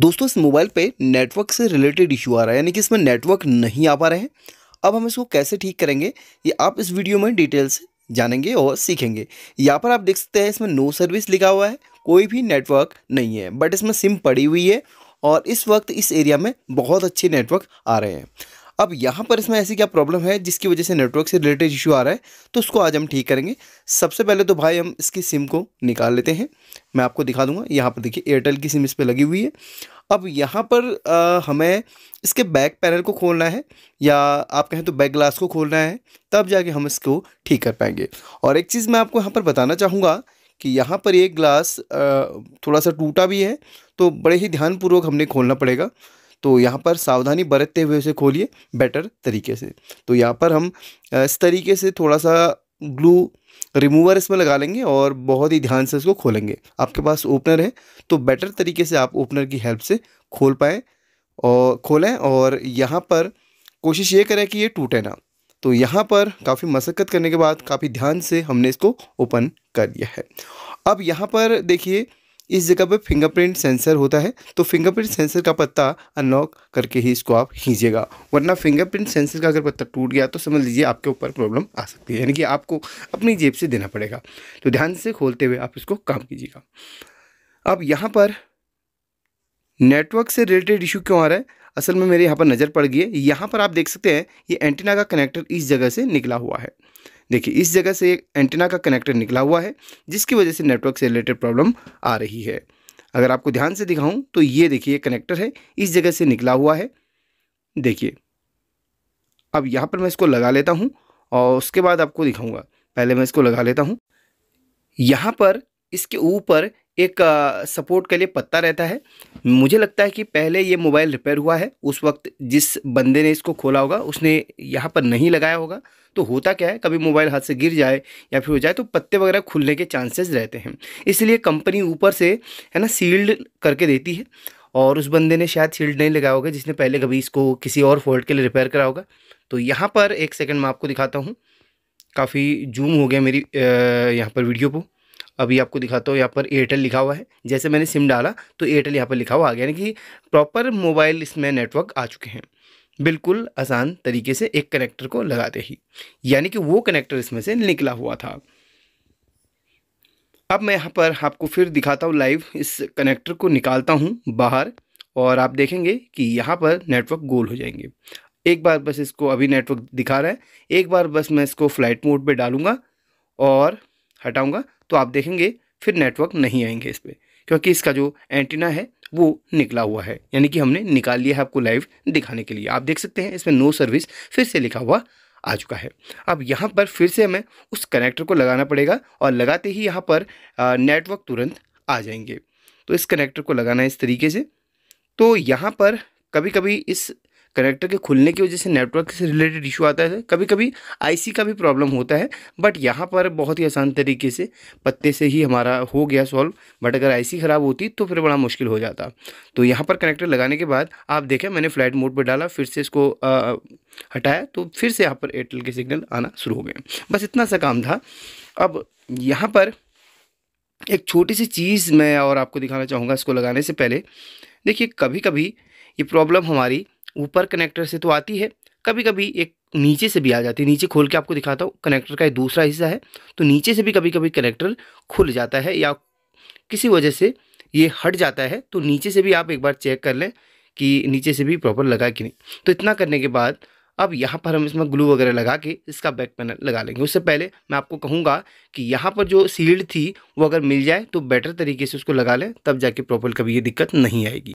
दोस्तों इस मोबाइल पे नेटवर्क से रिलेटेड इशू आ रहा है यानी कि इसमें नेटवर्क नहीं आ पा रहे हैं अब हम इसको कैसे ठीक करेंगे ये आप इस वीडियो में डिटेल से जानेंगे और सीखेंगे यहाँ पर आप देख सकते हैं इसमें नो सर्विस लिखा हुआ है कोई भी नेटवर्क नहीं है बट इसमें सिम पड़ी हुई है और इस वक्त इस एरिया में बहुत अच्छे नेटवर्क आ रहे हैं अब यहाँ पर इसमें ऐसी क्या प्रॉब्लम है जिसकी वजह से नेटवर्क से रिलेटेड इशू आ रहा है तो उसको आज हम ठीक करेंगे सबसे पहले तो भाई हम इसकी सिम को निकाल लेते हैं मैं आपको दिखा दूंगा यहाँ पर देखिए एयरटेल की सिम इस पर लगी हुई है अब यहाँ पर आ, हमें इसके बैक पैनल को खोलना है या आप कहें तो बैक ग्लास को खोलना है तब जाके हम इसको ठीक कर पाएंगे और एक चीज़ मैं आपको यहाँ पर बताना चाहूँगा कि यहाँ पर एक ग्लास थोड़ा सा टूटा भी है तो बड़े ही ध्यानपूर्वक हमने खोलना पड़ेगा तो यहाँ पर सावधानी बरतते हुए उसे खोलिए बेटर तरीके से तो यहाँ पर हम इस तरीके से थोड़ा सा ग्लू रिमूवर इसमें लगा लेंगे और बहुत ही ध्यान से इसको खोलेंगे आपके पास ओपनर है तो बेटर तरीके से आप ओपनर की हेल्प से खोल पाएँ और खोलें और यहाँ पर कोशिश ये करें कि ये टूटे ना तो यहाँ पर काफ़ी मशक्क़त करने के बाद काफ़ी ध्यान से हमने इसको ओपन कर दिया है अब यहाँ पर देखिए इस जगह पर फिंगरप्रिंट सेंसर होता है तो फिंगरप्रिंट सेंसर का पत्ता अनलॉक करके ही इसको आप खींचेगा वरना फिंगरप्रिंट सेंसर का अगर पत्ता टूट गया तो समझ लीजिए आपके ऊपर प्रॉब्लम आ सकती है यानी कि आपको अपनी जेब से देना पड़ेगा तो ध्यान से खोलते हुए आप इसको काम कीजिएगा अब यहाँ पर नेटवर्क से रिलेटेड इशू क्यों आ रहा है असल में मेरे यहाँ पर नज़र पड़ गई है यहाँ पर आप देख सकते हैं ये एंटीना का कनेक्टर इस जगह से निकला हुआ है देखिए इस जगह से एक एंटीना का कनेक्टर निकला हुआ है जिसकी वजह से नेटवर्क से रिलेटेड प्रॉब्लम आ रही है अगर आपको ध्यान से दिखाऊं तो ये देखिए कनेक्टर है इस जगह से निकला हुआ है देखिए अब यहाँ पर मैं इसको लगा लेता हूँ और उसके बाद आपको दिखाऊँगा पहले मैं इसको लगा लेता हूँ यहाँ पर इसके ऊपर एक सपोर्ट के लिए पत्ता रहता है मुझे लगता है कि पहले ये मोबाइल रिपेयर हुआ है उस वक्त जिस बंदे ने इसको खोला होगा उसने यहाँ पर नहीं लगाया होगा तो होता क्या है कभी मोबाइल हाथ से गिर जाए या फिर हो जाए तो पत्ते वगैरह खुलने के चांसेस रहते हैं इसलिए कंपनी ऊपर से है ना सील्ड करके देती है और उस बंदे ने शायद सील्ड नहीं लगाया होगा जिसने पहले कभी इसको किसी और फॉल्ट के लिए रिपेयर करा होगा तो यहाँ पर एक सेकेंड मैं आपको दिखाता हूँ काफ़ी जूम हो गया मेरी यहाँ पर वीडियो पर अभी आपको दिखाता हूँ यहाँ पर एयरटेल लिखा हुआ है जैसे मैंने सिम डाला तो एयरटेल यहाँ पर लिखा हुआ आ गया यानी कि प्रॉपर मोबाइल इसमें नेटवर्क आ चुके हैं बिल्कुल आसान तरीके से एक कनेक्टर को लगाते ही यानी कि वो कनेक्टर इसमें से निकला हुआ था अब मैं यहाँ पर आपको फिर दिखाता हूँ लाइव इस कनेक्टर को निकालता हूँ बाहर और आप देखेंगे कि यहाँ पर नेटवर्क गोल हो जाएंगे एक बार बस इसको अभी नेटवर्क दिखा रहा है एक बार बस मैं इसको फ्लाइट मोड पे डालूँगा और हटाऊँगा तो आप देखेंगे फिर नेटवर्क नहीं आएंगे इस पर क्योंकि इसका जो एंटीना है वो निकला हुआ है यानी कि हमने निकाल लिया है आपको लाइव दिखाने के लिए आप देख सकते हैं इसमें नो सर्विस फिर से लिखा हुआ आ चुका है अब यहाँ पर फिर से हमें उस कनेक्टर को लगाना पड़ेगा और लगाते ही यहाँ पर नेटवर्क तुरंत आ जाएंगे तो इस कनेक्टर को लगाना है इस तरीके से तो यहाँ पर कभी कभी इस कनेक्टर के खुलने की वजह से नेटवर्क से रिलेटेड इशू आता है कभी कभी आईसी का भी प्रॉब्लम होता है बट यहाँ पर बहुत ही आसान तरीके से पत्ते से ही हमारा हो गया सॉल्व बट अगर आईसी ख़राब होती तो फिर बड़ा मुश्किल हो जाता तो यहाँ पर कनेक्टर लगाने के बाद आप देखें मैंने फ्लाइट मोड पर डाला फिर से इसको आ, हटाया तो फिर से यहाँ पर एयरटेल के सिग्नल आना शुरू हो गए बस इतना सा काम था अब यहाँ पर एक छोटी सी चीज़ मैं और आपको दिखाना चाहूँगा इसको लगाने से पहले देखिए कभी कभी ये प्रॉब्लम हमारी ऊपर कनेक्टर से तो आती है कभी कभी एक नीचे से भी आ जाती है नीचे खोल के आपको दिखाता हूँ कनेक्टर का एक दूसरा हिस्सा है तो नीचे से भी कभी कभी कनेक्टर खुल जाता है या किसी वजह से ये हट जाता है तो नीचे से भी आप एक बार चेक कर लें कि नीचे से भी प्रॉपर लगा कि नहीं तो इतना करने के बाद अब यहाँ पर हम इसमें ग्लू वगैरह लगा के इसका बैक पैनल लगा लेंगे उससे पहले मैं आपको कहूँगा कि यहाँ पर जो सील्ड थी वो अगर मिल जाए तो बेटर तरीके से उसको लगा लें तब जाके प्रॉपर कभी ये दिक्कत नहीं आएगी